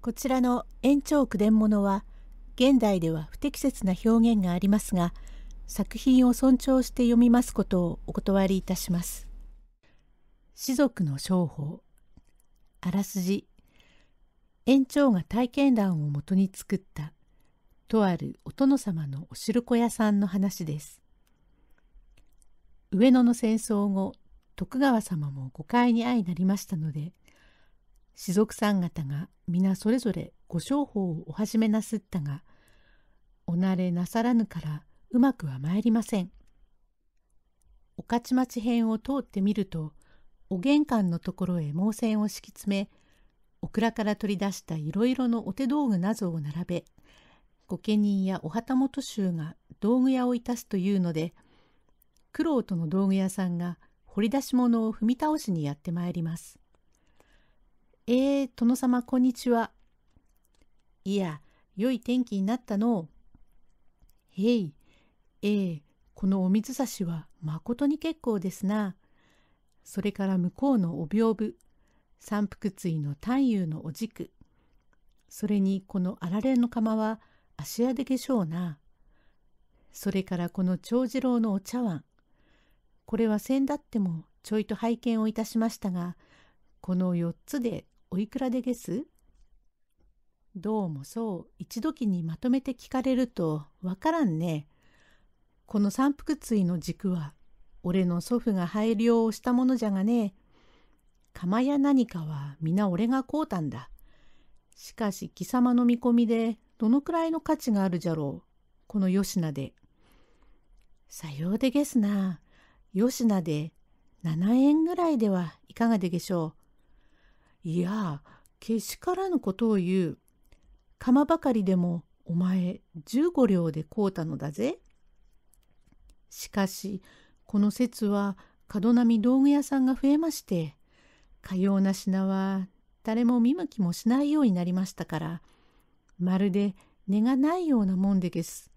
こちらの延長句伝物は現代では不適切な表現がありますが作品を尊重して読みますことをお断りいたします。士族の商法あらすじ延長が体験談をもとに作ったとあるお殿様のおしるこ屋さんの話です。上野の戦争後徳川様も誤解に相なりましたので士族さん方が皆それぞれご商法をお始めなすったが、おなれなさらぬからうまくは参りません。御徒町編を通ってみると、お玄関のところへ毛線を敷き詰め、お蔵から取り出したいろいろのお手道具などを並べ、御家人やお旗本衆が道具屋をいたすというので、苦労との道具屋さんが掘り出し物を踏み倒しにやってまいります。えー、殿様、こんにちは。いや、良い天気になったの。へい、ええー、このお水差しはまことに結構ですな。それから向こうのお屏風、三福椎の丹夫のお軸、それにこのあられの釜は芦屋で化粧な。それからこの長次郎のお茶碗、これは先だってもちょいと拝見をいたしましたが、この4つでおいくらでげすどうもそう、一時にまとめて聞かれるとわからんね。この三福椎の軸は、俺の祖父が配慮をしたものじゃがね。釜や何かは皆俺が買うたんだ。しかし貴様の見込みでどのくらいの価値があるじゃろう。この吉名で。さようでげすな。吉名で7円ぐらいではいかがでげしょう。いや、けしからぬことを言う。釜ばかりでもお前15両で買うたのだぜ。しかし、この説は門み道具屋さんが増えまして、かような品は誰も見向きもしないようになりましたから、まるで値がないようなもんでです。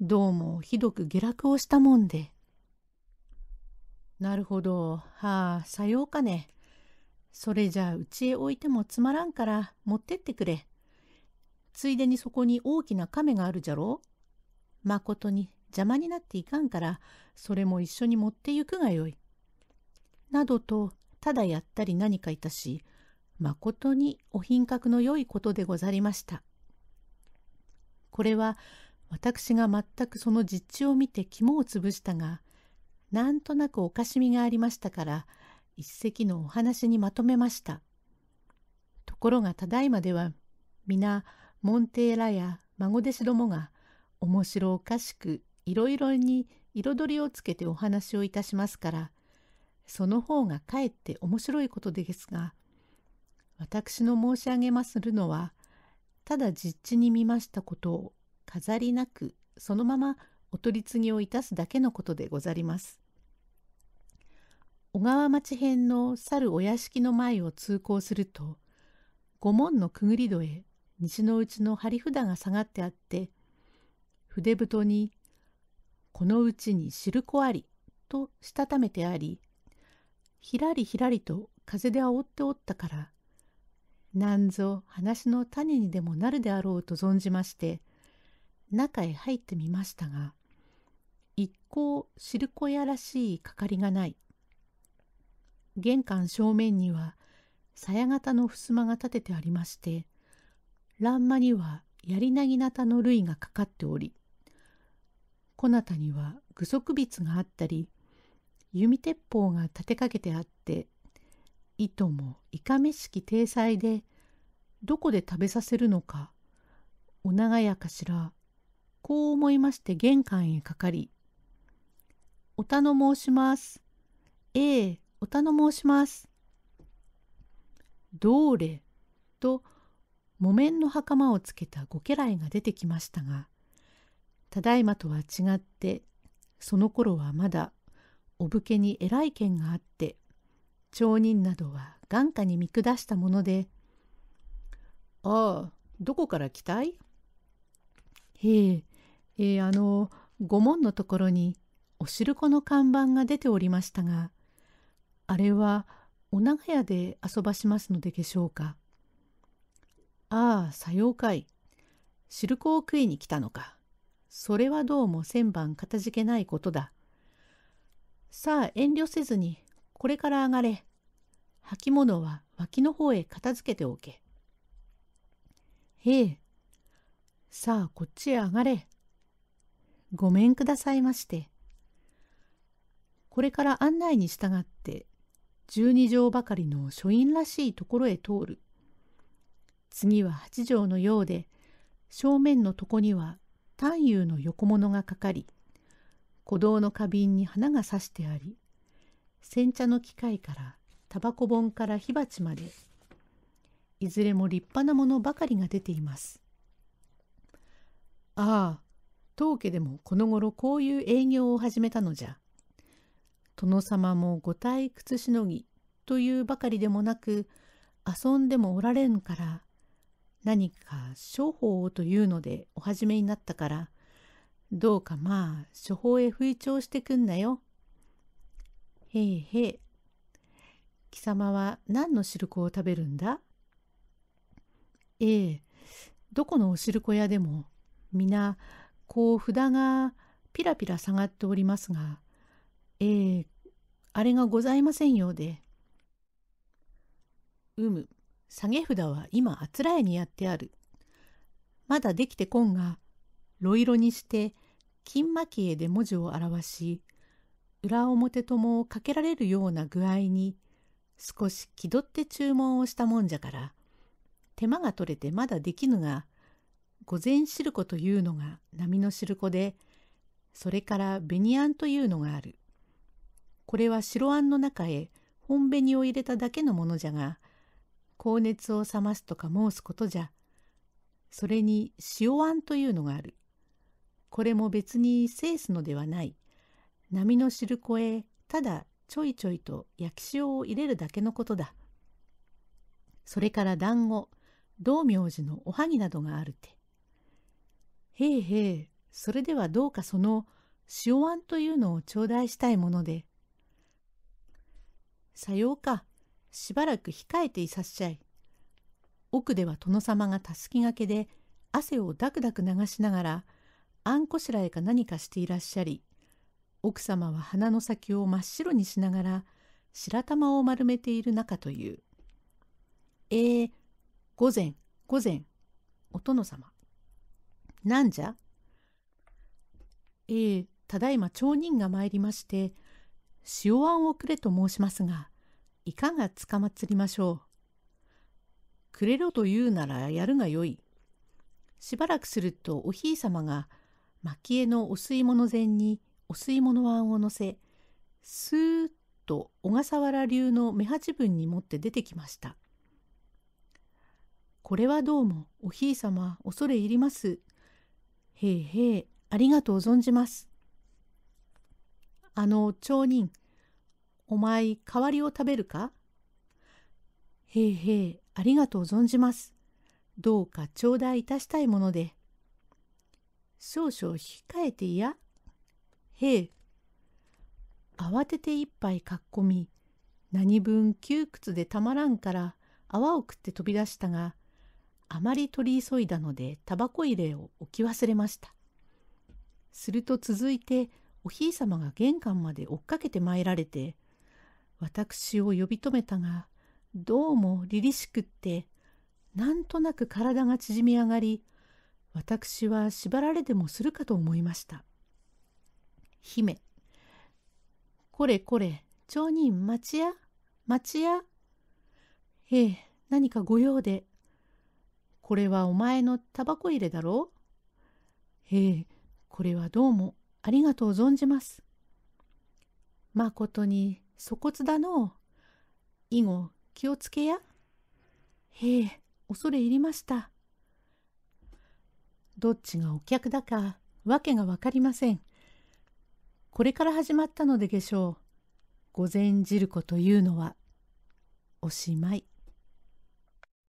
どうもひどく下落をしたもんで。なるほど。はあ、さようかね。それじゃあうちへ置いてもつまらんから持ってってくれ。ついでにそこに大きな亀があるじゃろまことに邪魔になっていかんから、それも一緒に持ってゆくがよい。などと、ただやったり何かいたし、まことにお品格の良いことでござりました。これは、私が全くその実地を見て肝をつぶしたが、なんとなくおかしみがありましたから、一席のお話にまとめました。ところがただいまでは皆モンテーラや孫弟子どもが面白おかしくいろいろに彩りをつけてお話をいたしますからその方がかえって面白いことですが私の申し上げまするのはただ実地に見ましたことを飾りなくそのままお取り次ぎをいたすだけのことでござります。小川町編の猿お屋敷の前を通行すると、御門のくぐり戸へ西のうちの張り札が下がってあって、筆太に、このうちに汁粉あり、としたためてあり、ひらりひらりと風で煽っておったから、なんぞ話の種にでもなるであろうと存じまして、中へ入ってみましたが、一向汁粉屋らしいかかりがない。玄関正面には鞘型の襖が立ててありまして欄間には槍なぎ型の類がかかっておりこなたには具足筆があったり弓鉄砲が立てかけてあって糸もいかめしき体裁でどこで食べさせるのかお長屋かしらこう思いまして玄関へかかり「お頼申します。ええお頼申します。どれと木綿の袴をつけたご家来が出てきましたが、ただいまとは違って、その頃はまだお武家に偉い剣があって、町人などは眼下に見下したもので、ああ、どこから来たいへえ、えあの、御門のところにお汁粉の看板が出ておりましたが、あれはお長屋で遊ばしますのでしょうか。ああ、さようかい。汁粉を食いに来たのか。それはどうも千番かたじけないことだ。さあ遠慮せずに、これから上がれ。履物は脇の方へ片付けておけ。へえ。さあこっちへ上がれ。ごめんくださいまして。これから案内に従って12畳ばかりの書院らしいところへ通る。次は8畳のようで、正面の床には丹友の横物がかかり、鼓動の花瓶に花が挿してあり、煎茶の機械からタバコ本から火鉢まで、いずれも立派なものばかりが出ています。ああ、当家でもこの頃こういう営業を始めたのじゃ。殿様もご退屈しのぎというばかりでもなく遊んでもおられんから何か処方をというのでお始めになったからどうかまあ処方へ吹聴してくんなよ。へえへえ貴様は何の汁粉を食べるんだええどこのおしるこ屋でも皆こう札がピラピラ下がっておりますがええあれがございませんようで。うむ、下げ札は今あつらえにやってある。まだできてこんが、ろいろにして金き絵で文字を表し、裏表ともかけられるような具合に、少し気取って注文をしたもんじゃから、手間が取れてまだできぬが、御前汁粉というのが波の汁粉で、それからベニヤンというのがある。これは白あんの中へ本紅を入れただけのものじゃが、高熱を冷ますとか申すことじゃ、それに塩あんというのがある。これも別に制すのではない。波の汁粉へただちょいちょいと焼き塩を入れるだけのことだ。それから団子、道明寺のおはぎなどがあるて。へえへえ、それではどうかその塩あんというのを頂戴したいもので、さようか。しばらく控えていさっしゃい。奥では殿様がたすきがけで汗をダクダク流しながら、あんこしらえか何かしていらっしゃり、奥様は鼻の先を真っ白にしながら、白玉を丸めている中という。えー、午前、午前、お殿様。なんじゃええー、ただいま町人が参りまして、塩あんをくれと申しますが、いかがつかまつりましょう。くれろと言うならやるがよい。しばらくするとおひいさまが、蒔絵のお吸い物膳にお吸い物あんをのせ、すーっと小笠原流の目八分に持って出てきました。これはどうも、おひいさま、恐れ入ります。へいへい、ありがとう存じます。あの町人、お前、代わりを食べるかへえへえ、ありがとう存じます。どうか頂戴いたしたいもので。少々控えていや。へえ。慌てて一杯かっこみ、何分窮屈でたまらんから泡を食って飛び出したが、あまり取り急いだのでタバコ入れを置き忘れました。すると続いておひいさまが玄関まで追っかけて参られて、私を呼び止めたが、どうも凛々しくって、なんとなく体が縮み上がり、私は縛られでもするかと思いました。姫、これこれ、町人町屋町屋ええ、何か御用で。これはお前のタバコ入れだろええ、これはどうもありがとう存じます。まことに粗骨だの以後気をつけや。へえ、恐れ入りました。どっちがお客だか、わけが分かりません。これから始まったので下しょう。午前汁子というのは、おしまい。